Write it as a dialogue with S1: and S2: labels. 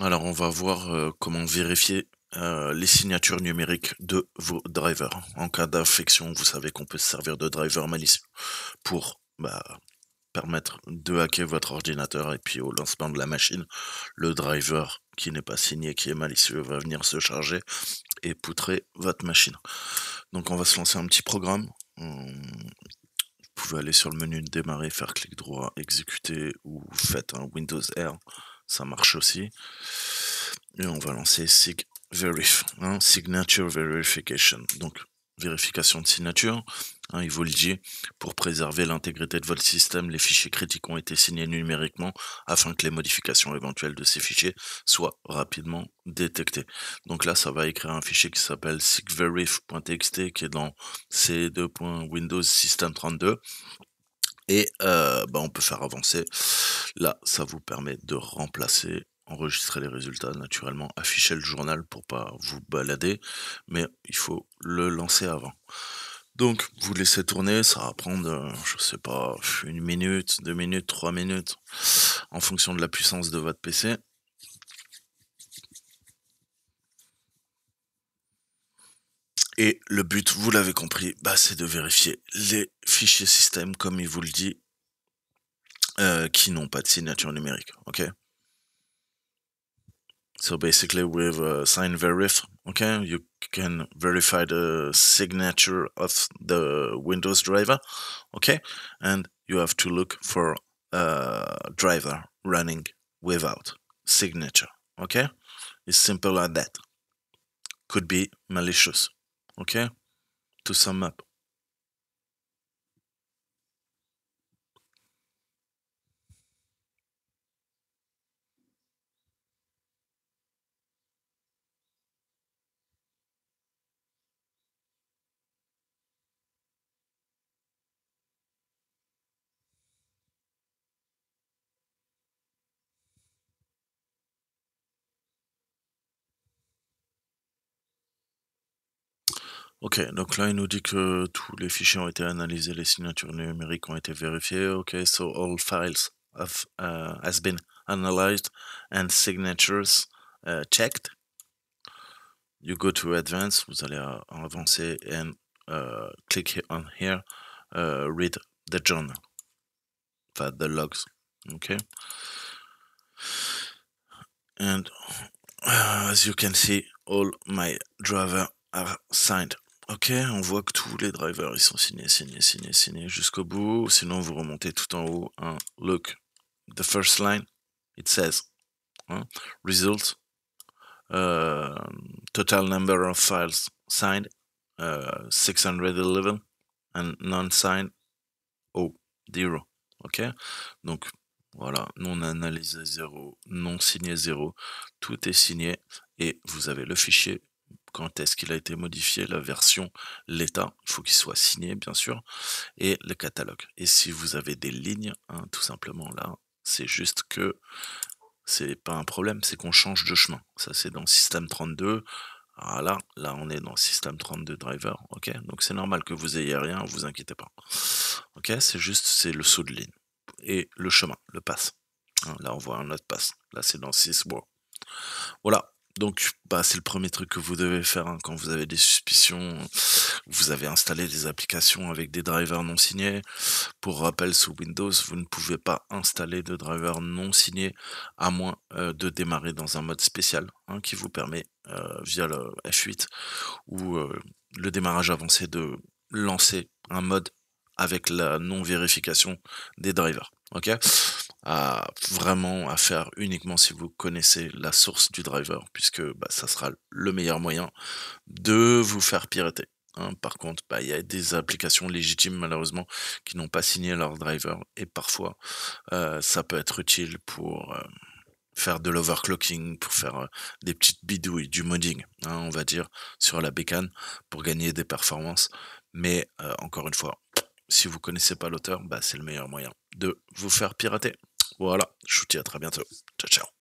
S1: Alors, on va voir euh, comment vérifier euh, les signatures numériques de vos drivers. En cas d'infection, vous savez qu'on peut se servir de driver malicieux pour bah, permettre de hacker votre ordinateur et puis au lancement de la machine, le driver qui n'est pas signé, qui est malicieux, va venir se charger et poutrer votre machine. Donc on va se lancer un petit programme. Vous pouvez aller sur le menu démarrer, faire clic droit, exécuter ou faites un Windows R ça marche aussi. Et on va lancer sig hein, signature verification, donc vérification de signature. Hein, il vous le dit, pour préserver l'intégrité de votre système, les fichiers critiques ont été signés numériquement afin que les modifications éventuelles de ces fichiers soient rapidement détectées. Donc là, ça va écrire un fichier qui s'appelle sigverif.txt qui est dans c2.windows 32 et euh, bah, on peut faire avancer. Là, ça vous permet de remplacer enregistrer les résultats, naturellement afficher le journal pour pas vous balader, mais il faut le lancer avant. Donc vous laissez tourner, ça va prendre, euh, je sais pas, une minute, deux minutes, trois minutes, en fonction de la puissance de votre PC. Et le but, vous l'avez compris, bah, c'est de vérifier les fichiers système, comme il vous le dit, euh, qui n'ont pas de signature numérique. OK So basically, with a uh, sign verif, okay, you can verify the signature of the Windows driver, okay, and you have to look for a driver running without signature, okay. It's simple like that. Could be malicious. OK To sum up, Ok, donc là, il nous dit que tous les fichiers ont été analysés, les signatures numériques ont été vérifiées. Ok, so all files have uh, has been analyzed and signatures uh, checked. You go to advance, vous allez à uh, avancer and uh, click on here, uh, read the journal, enfin the logs. Ok, and uh, as you can see, all my drivers are signed. Ok, on voit que tous les drivers ils sont signés, signés, signés, signés jusqu'au bout. Sinon, vous remontez tout en haut. Look, the first line, it says hein, result, euh, total number of files signed, 611, euh, and non-signed, oh, zero. Ok, donc voilà, non analysé 0, non signé 0, tout est signé et vous avez le fichier quand est-ce qu'il a été modifié, la version, l'état, il faut qu'il soit signé bien sûr, et le catalogue. Et si vous avez des lignes, hein, tout simplement là, c'est juste que c'est pas un problème, c'est qu'on change de chemin. Ça c'est dans système 32. Voilà, ah là on est dans système 32 driver, ok Donc c'est normal que vous ayez rien, vous inquiétez pas. Ok, c'est juste, c'est le saut de ligne. Et le chemin, le pass. Hein. Là on voit un autre pass. Là c'est dans 6 Bois. Voilà, donc, bah, c'est le premier truc que vous devez faire hein, quand vous avez des suspicions. Euh, vous avez installé des applications avec des drivers non signés. Pour rappel, sous Windows, vous ne pouvez pas installer de driver non signé à moins euh, de démarrer dans un mode spécial hein, qui vous permet, euh, via le F8 ou le démarrage avancé, de lancer un mode avec la non-vérification des drivers. ok à vraiment à faire uniquement si vous connaissez la source du driver, puisque bah, ça sera le meilleur moyen de vous faire pirater. Hein. par contre, bah, il y a des applications légitimes malheureusement qui n'ont pas signé leur driver et parfois euh, ça peut être utile pour euh, faire de l'overclocking, pour faire euh, des petites bidouilles, du modding, hein, on va dire, sur la bécane pour gagner des performances. Mais encore une fois, si vous connaissez pas l'auteur, bah, c'est le meilleur moyen de vous faire pirater. Voilà, je vous dis à très bientôt. Ciao, ciao.